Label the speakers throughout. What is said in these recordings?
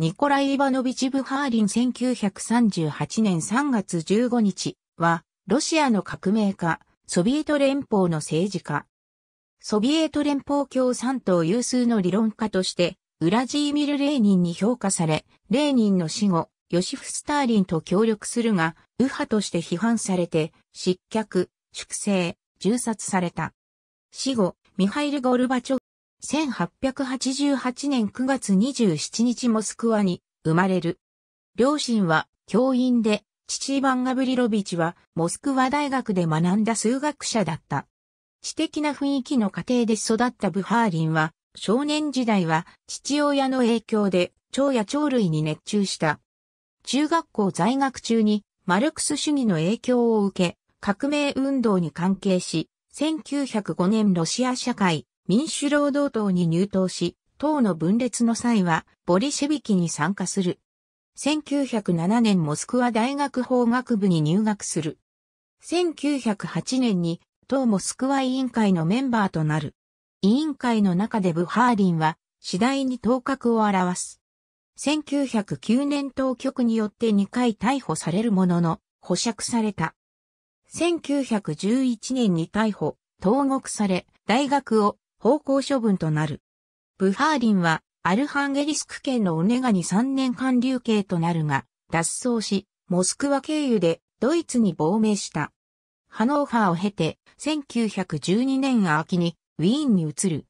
Speaker 1: ニコライ・イバノビチ・ブハーリン1938年3月15日は、ロシアの革命家、ソビエト連邦の政治家。ソビエト連邦共産党有数の理論家として、ウラジーミル・レーニンに評価され、レーニンの死後、ヨシフ・スターリンと協力するが、右派として批判されて、失脚、粛清、銃殺された。死後、ミハイル・ゴルバチョ1888年9月27日モスクワに生まれる。両親は教員で、父イヴァン・ガブリロビチはモスクワ大学で学んだ数学者だった。知的な雰囲気の家庭で育ったブハーリンは、少年時代は父親の影響で蝶や蝶類に熱中した。中学校在学中にマルクス主義の影響を受け、革命運動に関係し、1905年ロシア社会民主労働党に入党し、党の分裂の際は、ボリシェビキに参加する。1907年モスクワ大学法学部に入学する。1908年に、党モスクワ委員会のメンバーとなる。委員会の中でブハーリンは、次第に頭角を表す。1909年当局によって2回逮捕されるものの、保釈された。1911年に逮捕、投獄され、大学を方向処分となる。ブハーリンは、アルハンゲリスク県のオネガに3年間流刑となるが、脱走し、モスクワ経由でドイツに亡命した。ハノーファーを経て、1912年秋にウィーンに移る。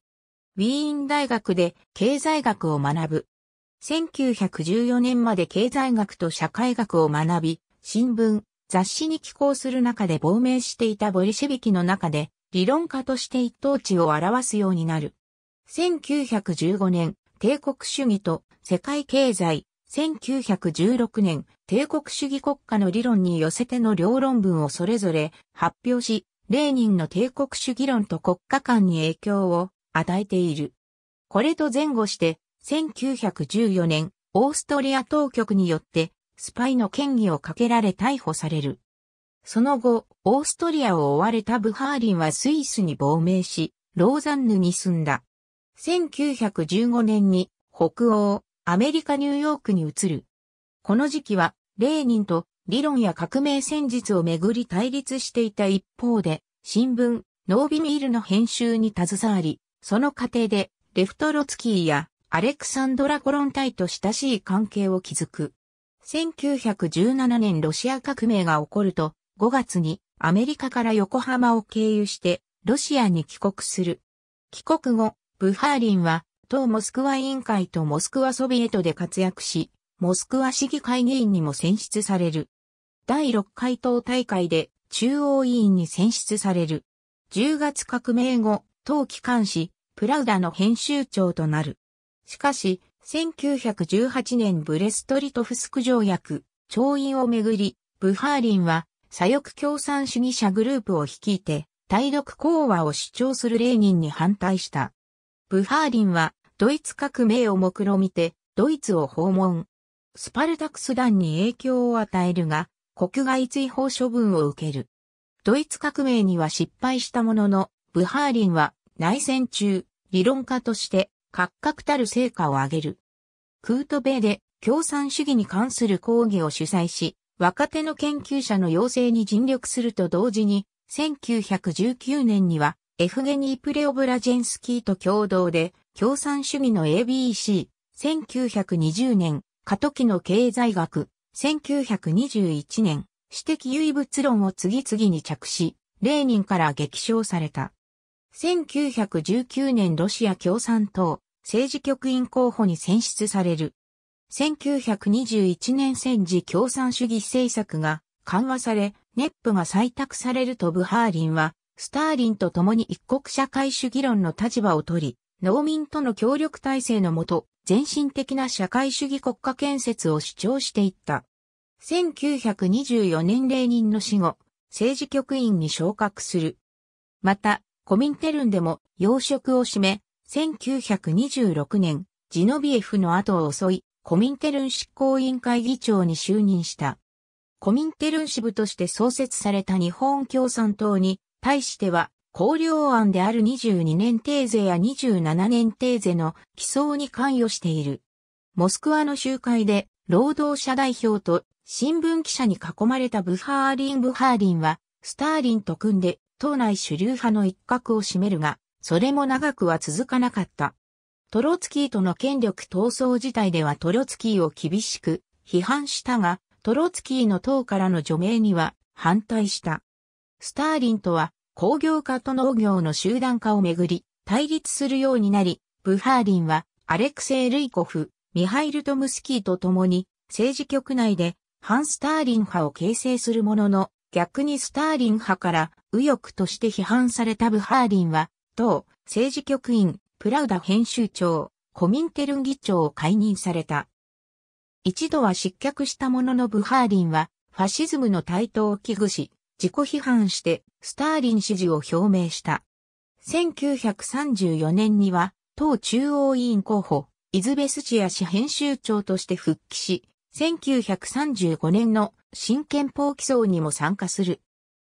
Speaker 1: ウィーン大学で経済学を学ぶ。1914年まで経済学と社会学を学び、新聞、雑誌に寄稿する中で亡命していたボリシェビキの中で、理論家として一等地を表すようになる。1915年、帝国主義と世界経済、1916年、帝国主義国家の理論に寄せての両論文をそれぞれ発表し、レーニンの帝国主義論と国家間に影響を与えている。これと前後して、1914年、オーストリア当局によって、スパイの嫌疑をかけられ逮捕される。その後、オーストリアを追われたブハーリンはスイスに亡命し、ローザンヌに住んだ。1915年に北欧、アメリカ・ニューヨークに移る。この時期は、レーニンと理論や革命戦術をめぐり対立していた一方で、新聞、ノービミールの編集に携わり、その過程で、レフトロツキーやアレクサンドラ・コロンタイと親しい関係を築く。1917年ロシア革命が起こると、5月にアメリカから横浜を経由してロシアに帰国する。帰国後、ブハーリンは当モスクワ委員会とモスクワソビエトで活躍し、モスクワ市議会議員にも選出される。第6回党大会で中央委員に選出される。10月革命後、当機関紙、プラウダの編集長となる。しかし、1918年ブレストリトフスク条約、調印をめぐり、ブハーリンは左翼共産主義者グループを率いて、対独講和を主張するレーニンに反対した。ブハーリンは、ドイツ革命を目論みて、ドイツを訪問。スパルタクス団に影響を与えるが、国外追放処分を受ける。ドイツ革命には失敗したものの、ブハーリンは内戦中、理論家として、格々たる成果を上げる。クートベイで共産主義に関する講義を主催し、若手の研究者の養成に尽力すると同時に、1919年には、エフゲニー・プレオブラジェンスキーと共同で、共産主義の ABC、1920年、過渡期の経済学、1921年、私的唯物論を次々に着し、レーニンから激賞された。1919年ロシア共産党政治局員候補に選出される。1921年戦時共産主義政策が緩和され、ネップが採択されるとブハーリンは、スターリンと共に一国社会主義論の立場を取り、農民との協力体制のもと、全身的な社会主義国家建設を主張していった。1924年レ人ニンの死後、政治局員に昇格する。また、コミンテルンでも要職を占め、1926年、ジノビエフの後を襲い、コミンテルン執行委員会議長に就任した。コミンテルン支部として創設された日本共産党に対しては、公領案である22年定税や27年定税の起草に関与している。モスクワの集会で、労働者代表と新聞記者に囲まれたブハーリン・ブハーリンは、スターリンと組んで、党内主流派の一角を占めるが、それも長くは続かなかった。トロツキーとの権力闘争自体ではトロツキーを厳しく批判したが、トロツキーの党からの除名には反対した。スターリンとは工業化と農業の集団化をめぐり対立するようになり、ブハーリンはアレクセイ・ルイコフ、ミハイル・トムスキーと共に政治局内で反スターリン派を形成するものの、逆にスターリン派から右翼として批判されたブハーリンは、党、政治局員、プラウダ編集長、コミンテルン議長を解任された。一度は失脚したもののブハーリンは、ファシズムの台頭を危惧し、自己批判してスターリン支持を表明した。1934年には、党中央委員候補、イズベスチア氏編集長として復帰し、1935年の新憲法起草にも参加する。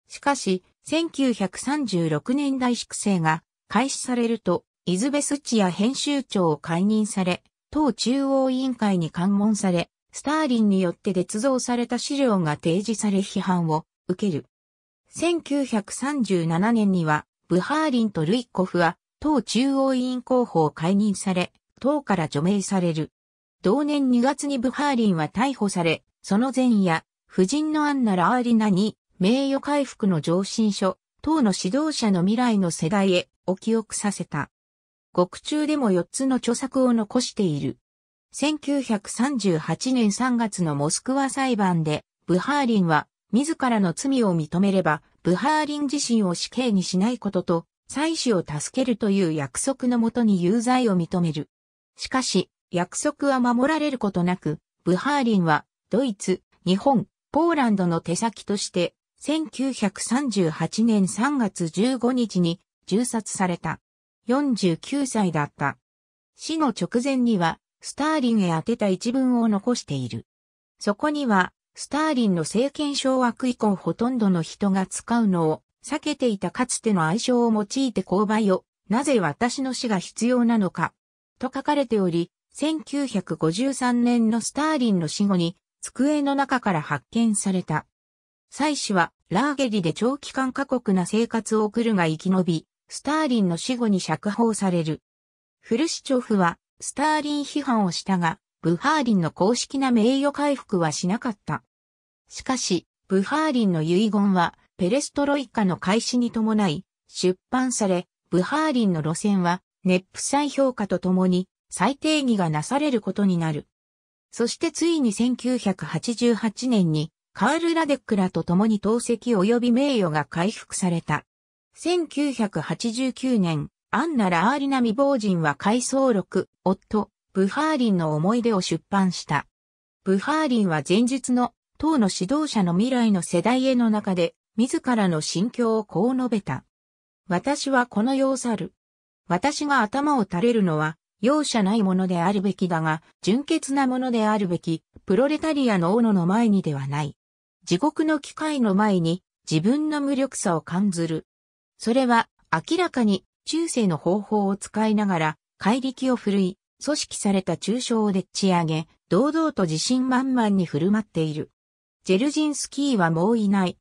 Speaker 1: しかし、1936年大粛清が開始されると、イズベスチア編集長を解任され、党中央委員会に関門され、スターリンによって捏造された資料が提示され批判を受ける。1937年には、ブハーリンとルイコフは、党中央委員候補を解任され、党から除名される。同年2月にブハーリンは逮捕され、その前夜、夫人のアンナ・ラーリナに、名誉回復の上申書、党の指導者の未来の世代へ、お記憶させた。獄中でも4つの著作を残している。1938年3月のモスクワ裁判で、ブハーリンは、自らの罪を認めれば、ブハーリン自身を死刑にしないことと、妻子を助けるという約束のもとに有罪を認める。しかし、約束は守られることなく、ブハーリンは、ドイツ、日本、ポーランドの手先として、1938年3月15日に銃殺された。49歳だった。死の直前には、スターリンへ宛てた一文を残している。そこには、スターリンの政権掌握以降ほとんどの人が使うのを避けていたかつての愛称を用いて購買を、なぜ私の死が必要なのか、と書かれており、1953年のスターリンの死後に、机の中から発見された。妻子は、ラーゲリで長期間過酷な生活を送るが生き延び、スターリンの死後に釈放される。フルシチョフは、スターリン批判をしたが、ブハーリンの公式な名誉回復はしなかった。しかし、ブハーリンの遺言は、ペレストロイカの開始に伴い、出版され、ブハーリンの路線は、ネップ再評価とともに、再定義がなされることになる。そしてついに1988年に、カール・ラデックらと共に投石及び名誉が回復された。1989年、アンナ・ラーリナ未亡人は回想録、夫、ブハーリンの思い出を出版した。ブハーリンは前述の党の指導者の未来の世代への中で、自らの心境をこう述べた。私はこの世を去る。私が頭を垂れるのは、容赦ないものであるべきだが、純潔なものであるべき、プロレタリアの斧の前にではない。地獄の機械の前に、自分の無力さを感ずる。それは明らかに中世の方法を使いながら怪力を振るい、組織された中傷をでっち上げ、堂々と自信満々に振る舞っている。ジェルジンスキーはもういない。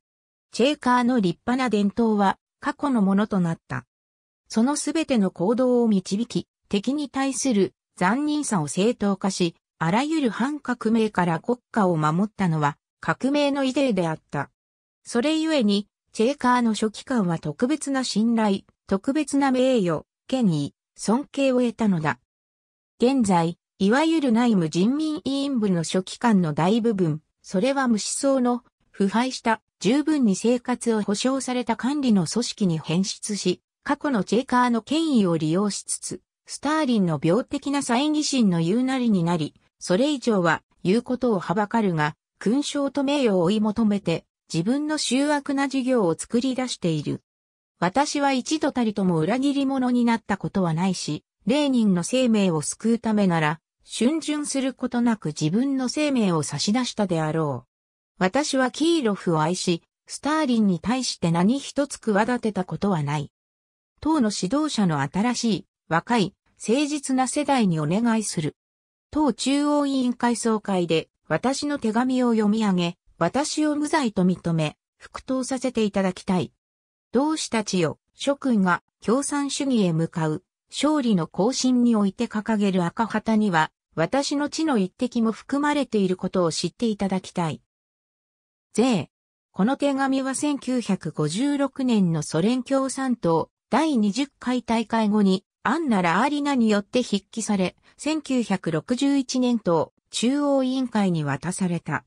Speaker 1: チェーカーの立派な伝統は過去のものとなった。そのすべての行動を導き、敵に対する残忍さを正当化し、あらゆる反革命から国家を守ったのは革命の異例であった。それゆえにチェーカーの書記官は特別な信頼、特別な名誉、権威、尊敬を得たのだ。現在、いわゆる内務人民委員部の書記官の大部分、それは無思想の腐敗した十分に生活を保障された管理の組織に変質し、過去のチェーカーの権威を利用しつつ、スターリンの病的な猜疑心の言うなりになり、それ以上は言うことをはばかるが、勲章と名誉を追い求めて、自分の醜悪な事業を作り出している。私は一度たりとも裏切り者になったことはないし、レーニンの生命を救うためなら、春巡することなく自分の生命を差し出したであろう。私はキーロフを愛し、スターリンに対して何一つ企てたことはない。党の指導者の新しい、若い、誠実な世代にお願いする。党中央委員会総会で私の手紙を読み上げ、私を無罪と認め、復党させていただきたい。同志たちよ、諸君が共産主義へ向かう、勝利の行進において掲げる赤旗には、私の地の一滴も含まれていることを知っていただきたい。税。この手紙は1956年のソ連共産党第20回大会後にアンナ・ラアリナによって筆記され、1961年党中央委員会に渡された。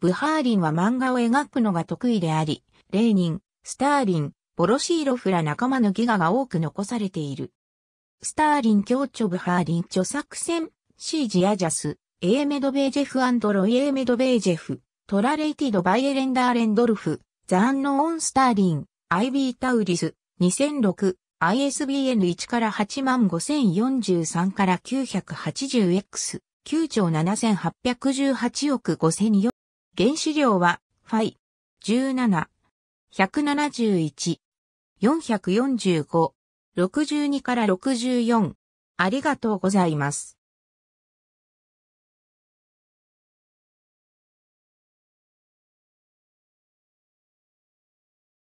Speaker 1: ブハーリンは漫画を描くのが得意であり、レーニン、スターリン、ボロシーロフら仲間のギガが多く残されている。スターリン協調ブハーリン著作戦、シージアジャス、エーメドベージェフロイエーメドベージェフ、トラレイティドバイエレンダーレンドルフ、ザ・アンノオン・スターリン、アイビータウリス、2006、ISBN 1から85043から 980X、9兆7818億5004原子量は、ファイ、17、171、445、62から64。ありがとうございます。